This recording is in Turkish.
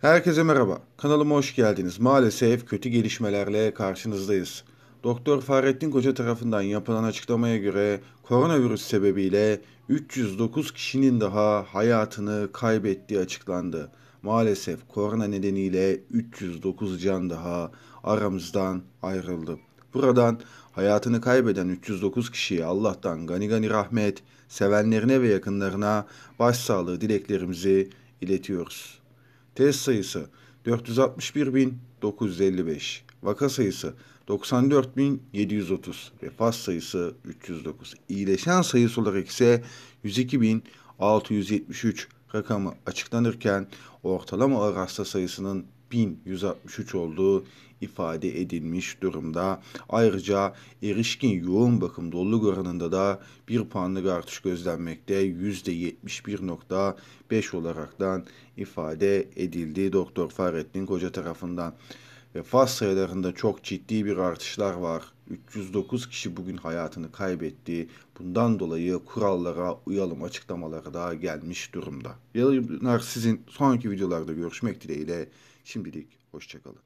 Herkese merhaba. Kanalıma hoş geldiniz. Maalesef kötü gelişmelerle karşınızdayız. Doktor Fahrettin Koca tarafından yapılan açıklamaya göre koronavirüs sebebiyle 309 kişinin daha hayatını kaybettiği açıklandı. Maalesef korona nedeniyle 309 can daha aramızdan ayrıldı. Buradan hayatını kaybeden 309 kişiye Allah'tan gani gani rahmet, sevenlerine ve yakınlarına başsağlığı dileklerimizi iletiyoruz. Test sayısı 461.955. Vaka sayısı 94.730. Vefat sayısı 309. İyileşen sayısı olarak ise 102.673 rakamı açıklanırken ortalama ağır hasta sayısının 1163 olduğu ifade edilmiş durumda. Ayrıca erişkin yoğun bakım doluluk oranında da bir puanlık artış gözlenmekte %71.5 olaraktan ifade edildi Doktor Fahrettin Koca tarafından. Ve Vefat sayılarında çok ciddi bir artışlar var. 309 kişi bugün hayatını kaybetti. Bundan dolayı kurallara uyalım açıklamaları da gelmiş durumda. Yalınlar sizin sonraki videolarda görüşmek dileğiyle. Şimdilik hoşçakalın.